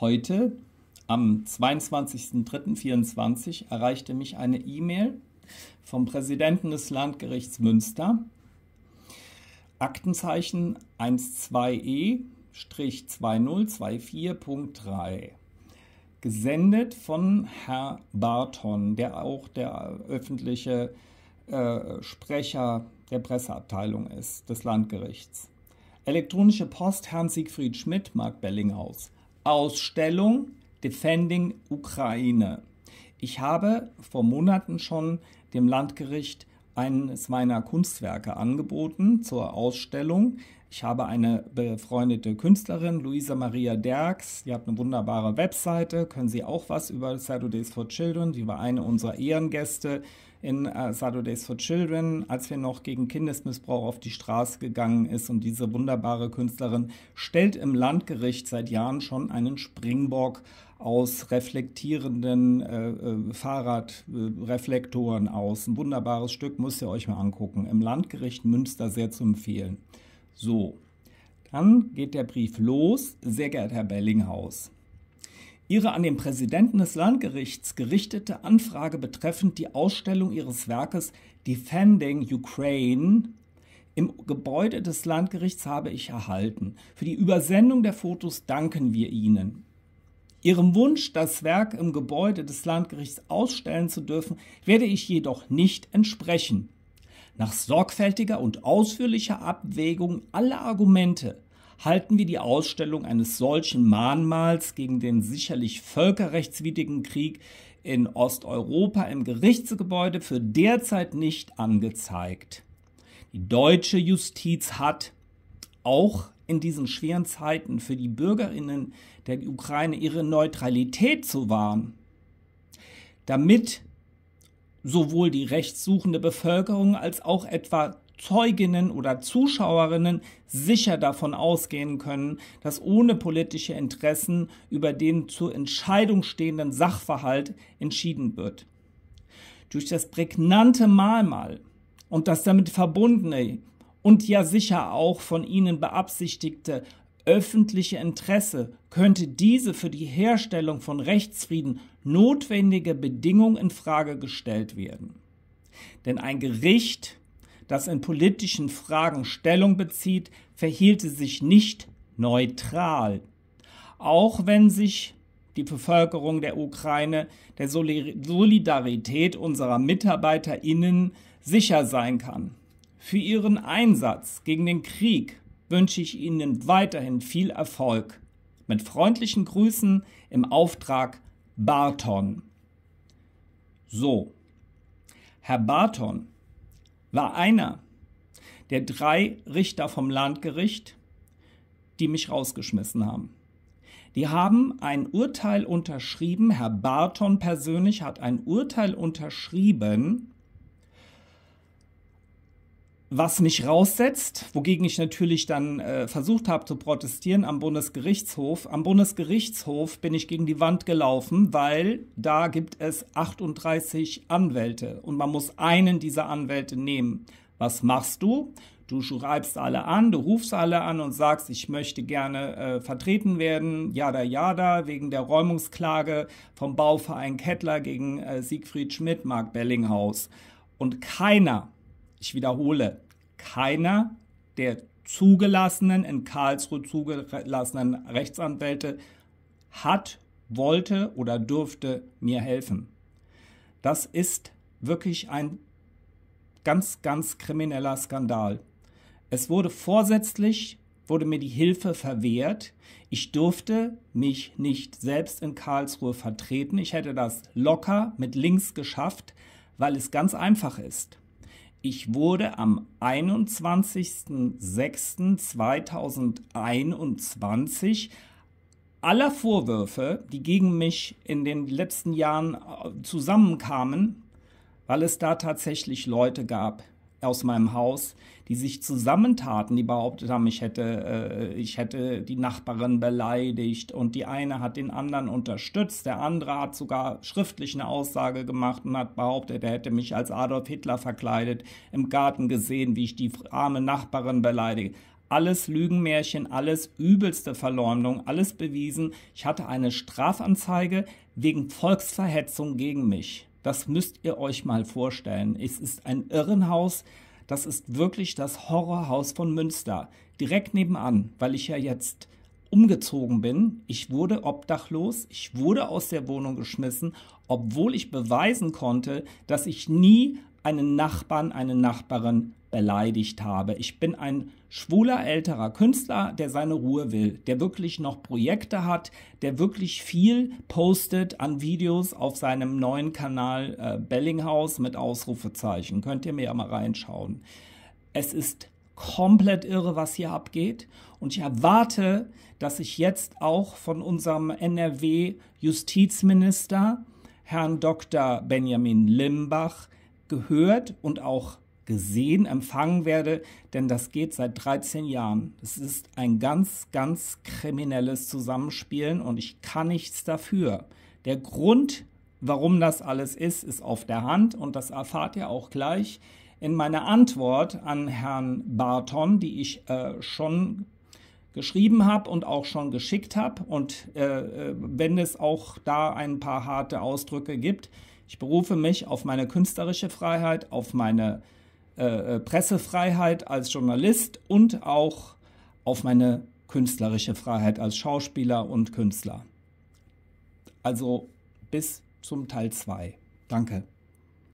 Heute, am 22.03.24, erreichte mich eine E-Mail vom Präsidenten des Landgerichts Münster. Aktenzeichen 12E-2024.3 gesendet von Herr Barton, der auch der öffentliche äh, Sprecher der Presseabteilung ist, des Landgerichts. Elektronische Post Herrn Siegfried Schmidt, Mark Bellinghaus. Ausstellung Defending Ukraine. Ich habe vor Monaten schon dem Landgericht eines meiner Kunstwerke angeboten zur Ausstellung. Ich habe eine befreundete Künstlerin, Luisa Maria Derks. Die hat eine wunderbare Webseite. Können Sie auch was über Saturdays for Children? Sie war eine unserer Ehrengäste in äh, Saturdays for Children, als wir noch gegen Kindesmissbrauch auf die Straße gegangen ist. Und diese wunderbare Künstlerin stellt im Landgericht seit Jahren schon einen Springbock aus reflektierenden äh, äh, Fahrradreflektoren aus. Ein wunderbares Stück, müsst ihr euch mal angucken. Im Landgericht Münster sehr zu empfehlen. So, dann geht der Brief los. Sehr geehrter Herr Bellinghaus. Ihre an den Präsidenten des Landgerichts gerichtete Anfrage betreffend die Ausstellung Ihres Werkes Defending Ukraine im Gebäude des Landgerichts habe ich erhalten. Für die Übersendung der Fotos danken wir Ihnen. Ihrem Wunsch, das Werk im Gebäude des Landgerichts ausstellen zu dürfen, werde ich jedoch nicht entsprechen. Nach sorgfältiger und ausführlicher Abwägung aller Argumente halten wir die Ausstellung eines solchen Mahnmals gegen den sicherlich völkerrechtswidrigen Krieg in Osteuropa im Gerichtsgebäude für derzeit nicht angezeigt. Die deutsche Justiz hat auch in diesen schweren Zeiten für die Bürgerinnen der Ukraine ihre Neutralität zu wahren, damit sowohl die rechtssuchende Bevölkerung als auch etwa Zeuginnen oder Zuschauerinnen sicher davon ausgehen können, dass ohne politische Interessen über den zur Entscheidung stehenden Sachverhalt entschieden wird. Durch das prägnante Mahlmal und das damit verbundene und ja sicher auch von ihnen beabsichtigte öffentliche Interesse könnte diese für die Herstellung von Rechtsfrieden notwendige Bedingung in Frage gestellt werden. Denn ein Gericht, das in politischen Fragen Stellung bezieht, verhielte sich nicht neutral, auch wenn sich die Bevölkerung der Ukraine der Solidarität unserer MitarbeiterInnen sicher sein kann. Für Ihren Einsatz gegen den Krieg wünsche ich Ihnen weiterhin viel Erfolg. Mit freundlichen Grüßen im Auftrag Barton. So, Herr Barton war einer der drei Richter vom Landgericht, die mich rausgeschmissen haben. Die haben ein Urteil unterschrieben, Herr Barton persönlich hat ein Urteil unterschrieben, was mich raussetzt, wogegen ich natürlich dann äh, versucht habe zu protestieren am Bundesgerichtshof. Am Bundesgerichtshof bin ich gegen die Wand gelaufen, weil da gibt es 38 Anwälte und man muss einen dieser Anwälte nehmen. Was machst du? Du schreibst alle an, du rufst alle an und sagst, ich möchte gerne äh, vertreten werden, jada jada, wegen der Räumungsklage vom Bauverein Kettler gegen äh, Siegfried Schmidt, Mark Bellinghaus. Und keiner ich wiederhole, keiner der zugelassenen, in Karlsruhe zugelassenen Rechtsanwälte hat, wollte oder dürfte mir helfen. Das ist wirklich ein ganz, ganz krimineller Skandal. Es wurde vorsätzlich, wurde mir die Hilfe verwehrt. Ich durfte mich nicht selbst in Karlsruhe vertreten. Ich hätte das locker mit links geschafft, weil es ganz einfach ist. Ich wurde am 21.06.2021 aller Vorwürfe, die gegen mich in den letzten Jahren äh, zusammenkamen, weil es da tatsächlich Leute gab, aus meinem Haus, die sich zusammentaten, die behauptet haben, ich hätte, äh, ich hätte die Nachbarin beleidigt und die eine hat den anderen unterstützt, der andere hat sogar schriftlich eine Aussage gemacht und hat behauptet, er hätte mich als Adolf Hitler verkleidet, im Garten gesehen, wie ich die arme Nachbarin beleidige. Alles Lügenmärchen, alles übelste Verleumdung, alles bewiesen. Ich hatte eine Strafanzeige wegen Volksverhetzung gegen mich. Das müsst ihr euch mal vorstellen. Es ist ein Irrenhaus. Das ist wirklich das Horrorhaus von Münster. Direkt nebenan, weil ich ja jetzt umgezogen bin. Ich wurde obdachlos. Ich wurde aus der Wohnung geschmissen, obwohl ich beweisen konnte, dass ich nie einen Nachbarn, eine Nachbarin beleidigt habe. Ich bin ein schwuler älterer Künstler, der seine Ruhe will, der wirklich noch Projekte hat, der wirklich viel postet an Videos auf seinem neuen Kanal äh, Bellinghaus mit Ausrufezeichen. Könnt ihr mir ja mal reinschauen. Es ist komplett irre, was hier abgeht. Und ich erwarte, dass ich jetzt auch von unserem NRW-Justizminister, Herrn Dr. Benjamin Limbach, gehört und auch gesehen empfangen werde, denn das geht seit 13 Jahren. Es ist ein ganz, ganz kriminelles Zusammenspielen und ich kann nichts dafür. Der Grund, warum das alles ist, ist auf der Hand und das erfahrt ihr auch gleich in meiner Antwort an Herrn Barton, die ich äh, schon geschrieben habe und auch schon geschickt habe. Und äh, äh, wenn es auch da ein paar harte Ausdrücke gibt, ich berufe mich auf meine künstlerische Freiheit, auf meine äh, äh, äh, Pressefreiheit als Journalist und auch auf meine künstlerische Freiheit als Schauspieler und Künstler. Also bis zum Teil 2. Danke.